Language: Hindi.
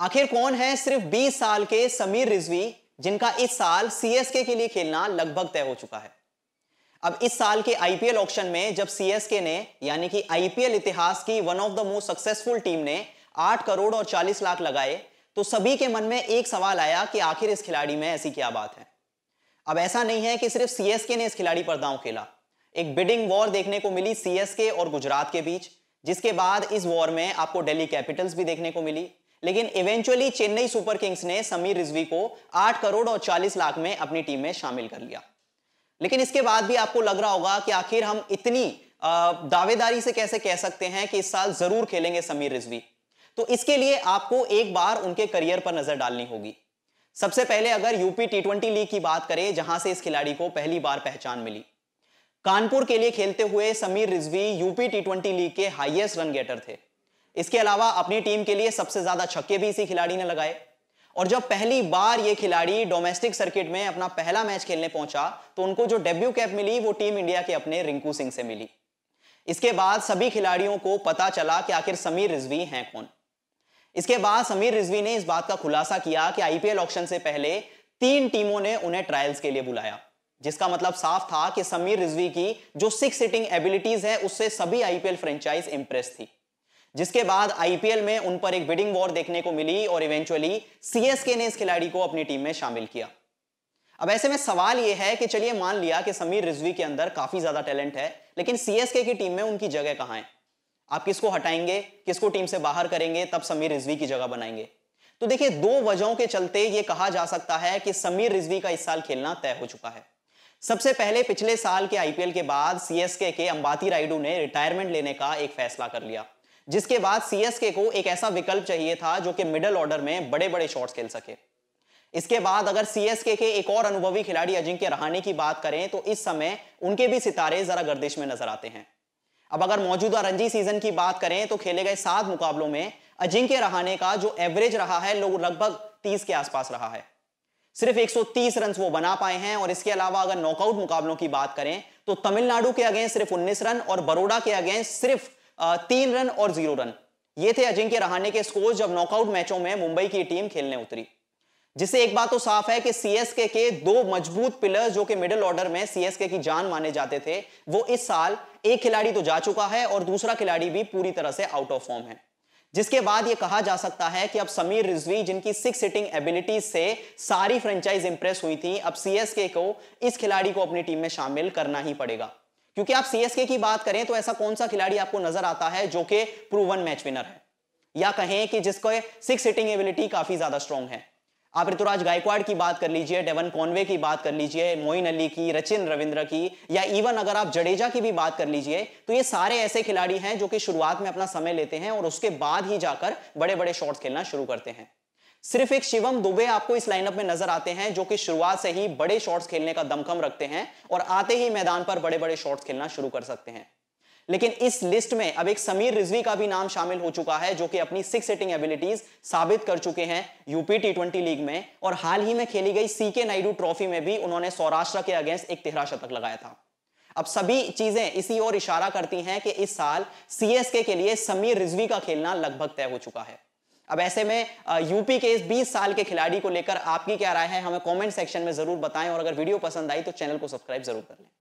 आखिर कौन है सिर्फ 20 साल के समीर रिजवी जिनका इस साल सीएसके के लिए खेलना लगभग तय हो चुका है अब इस साल के आईपीएल ऑक्शन में जब सीएसके ने यानी कि आईपीएल इतिहास की one of the most successful team ने 8 करोड़ और 40 लाख लगाए तो सभी के मन में एक सवाल आया कि आखिर इस खिलाड़ी में ऐसी क्या बात है अब ऐसा नहीं है कि सिर्फ सीएसके ने इस खिलाड़ी पर दांव खेला एक बिडिंग वॉर देखने को मिली सीएसके और गुजरात के बीच जिसके बाद इस वॉर में आपको दिल्ली कैपिटल्स भी देखने को मिली लेकिन इवेंचुअली चेन्नई सुपर किंग्स ने समीर रिजवी को 8 करोड़ और 40 लाख में अपनी टीम में शामिल कर लिया लेकिन इसके बाद भी आपको लग रहा होगा कि आखिर हम इतनी दावेदारी से कैसे कह सकते हैं कि इस साल जरूर खेलेंगे समीर रिजवी तो इसके लिए आपको एक बार उनके करियर पर नजर डालनी होगी सबसे पहले अगर यूपी टी ट्वेंटी लीग की बात करें जहां से इस खिलाड़ी को पहली बार पहचान मिली कानपुर के लिए खेलते हुए Sameer Rizvi UP T twenty league के हाइएस्ट रन गेटर थे इसके अलावा अपनी टीम के लिए सबसे ज्यादा छक्के भी इसी खिलाड़ी ने लगाए और जब पहली बार ये खिलाड़ी डोमेस्टिक सर्किट में अपना पहला मैच खेलने पहुंचा तो उनको जो डेब्यू कैप मिली वो टीम इंडिया के अपने रिंकू सिंह से मिली इसके बाद सभी खिलाड़ियों को पता चला कि आखिर समीर रिजवी हैं कौन इसके बाद समीर रिजवी ने इस बात का खुलासा किया कि आईपीएल ऑक्शन से पहले तीन टीमों ने उन्हें ट्रायल्स के लिए बुलाया जिसका मतलब साफ था कि समीर रिजवी की जो सिक्स सिटिंग एबिलिटीज है उससे सभी आईपीएल फ्रेंचाइज इंप्रेस थी जिसके बाद आईपीएल में उन पर एक बिडिंग वॉर देखने को मिली और इवेंचुअली सीएसके ने इस खिलाड़ी को अपनी टीम में शामिल किया अब ऐसे में सवाल यह है कि चलिए मान लिया कि समीर रिजवी के अंदर काफी ज्यादा टैलेंट है लेकिन सीएसके की टीम में उनकी जगह कहां है आप किसको हटाएंगे किसको टीम से बाहर करेंगे तब समीर रिजवी की जगह बनाएंगे तो देखिए दो वजहों के चलते यह कहा जा सकता है कि समीर रिजवी का इस साल खेलना तय हो चुका है सबसे पहले पिछले साल के आईपीएल के बाद सीएसके के अंबाती राइडू ने रिटायरमेंट लेने का एक फैसला कर लिया जिसके बाद सीएसके को एक ऐसा विकल्प चाहिए था जो कि मिडल ऑर्डर में बड़े बड़े शॉट्स खेल सके इसके बाद अगर सीएसके के एक और अनुभवी खिलाड़ी अजिंक्य रहाणे की बात करें तो इस समय उनके भी सितारे जरा गर्दिश में नजर आते हैं अब अगर मौजूदा रणजी सीजन की बात करें तो खेले गए सात मुकाबलों में अजिंक्य रहाणे का जो एवरेज रहा है लोग लगभग तीस के आसपास रहा है सिर्फ 130 रन वो बना पाए हैं और इसके अलावा अगर नॉकआउट मुकाबलों की बात करें तो तमिलनाडु के अगेंस्ट सिर्फ 19 रन और बड़ोड़ा के अगेंस्ट सिर्फ तीन रन और जीरो रन ये थे अजिंक्य रहाणे के स्कोर जब नॉकआउट मैचों में मुंबई की टीम खेलने उतरी जिससे एक बात तो साफ है कि सीएसके के दो मजबूत पिलर्स जो कि मिडिल ऑर्डर में सीएसके की जान माने जाते थे वो इस साल एक खिलाड़ी तो जा चुका है और दूसरा खिलाड़ी भी पूरी तरह से आउट ऑफ फॉर्म है जिसके बाद ये कहा जा सकता है कि अब समीर रिजवी जिनकी सिक्स सिटिंग एबिलिटीज से सारी फ्रेंचाइज इंप्रेस हुई थी अब सीएसके को इस खिलाड़ी को अपनी टीम में शामिल करना ही पड़ेगा क्योंकि आप सीएसके की बात करें तो ऐसा कौन सा खिलाड़ी आपको नजर आता है जो कि प्रूवन मैच विनर है या कहें कि जिसको सिक्स हिटिंग एबिलिटी काफी ज्यादा स्ट्रॉन्ग है आप ऋतुराज गायकवाड़ की बात कर लीजिए डेवन कॉन्वे की बात कर लीजिए मोइन अली की रचिन रविंद्र की या इवन अगर आप जडेजा की भी बात कर लीजिए तो ये सारे ऐसे खिलाड़ी हैं जो कि शुरुआत में अपना समय लेते हैं और उसके बाद ही जाकर बड़े बड़े शॉट्स खेलना शुरू करते हैं सिर्फ एक शिवम दुबे आपको इस लाइनअप में नजर आते हैं जो कि शुरुआत से ही बड़े शॉट्स खेलने का दमखम रखते हैं और आते ही मैदान पर बड़े बड़े शॉट्स खेलना शुरू कर सकते हैं लेकिन इस लिस्ट में अब एक समीर रिजवी का भी नाम शामिल हो चुका है जो कि अपनी सिक्स सेटिंग एबिलिटीज साबित कर चुके हैं यूपी टी ट्वेंटी लीग में और हाल ही में खेली गई सीके नायडू ट्रॉफी में भी उन्होंने सौराष्ट्र के अगेंस्ट एक तिहरा शतक लगाया था अब सभी चीजें इसी ओर इशारा करती हैं कि इस साल सीएसके के लिए समीर रिजवी का खेलना लगभग तय हो चुका है अब ऐसे में यूपी के इस 20 साल के खिलाड़ी को लेकर आपकी क्या राय है हमें कमेंट सेक्शन में जरूर बताएं और अगर वीडियो पसंद आई तो चैनल को सब्सक्राइब जरूर कर लें